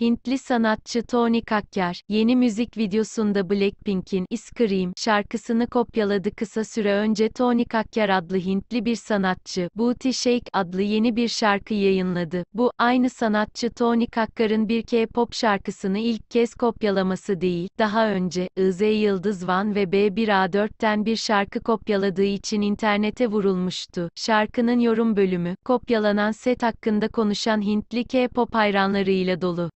Hintli sanatçı Tony Kakkar, yeni müzik videosunda Blackpink'in Scream şarkısını kopyaladı. Kısa süre önce Tony Kakkar adlı Hintli bir sanatçı, Booty Shake adlı yeni bir şarkı yayınladı. Bu, aynı sanatçı Tony Kakkar'ın bir K-pop şarkısını ilk kez kopyalaması değil, daha önce, IZ Yıldız Van ve B1A4'ten bir şarkı kopyaladığı için internete vurulmuştu. Şarkının yorum bölümü, kopyalanan set hakkında konuşan Hintli K-pop hayranlarıyla dolu.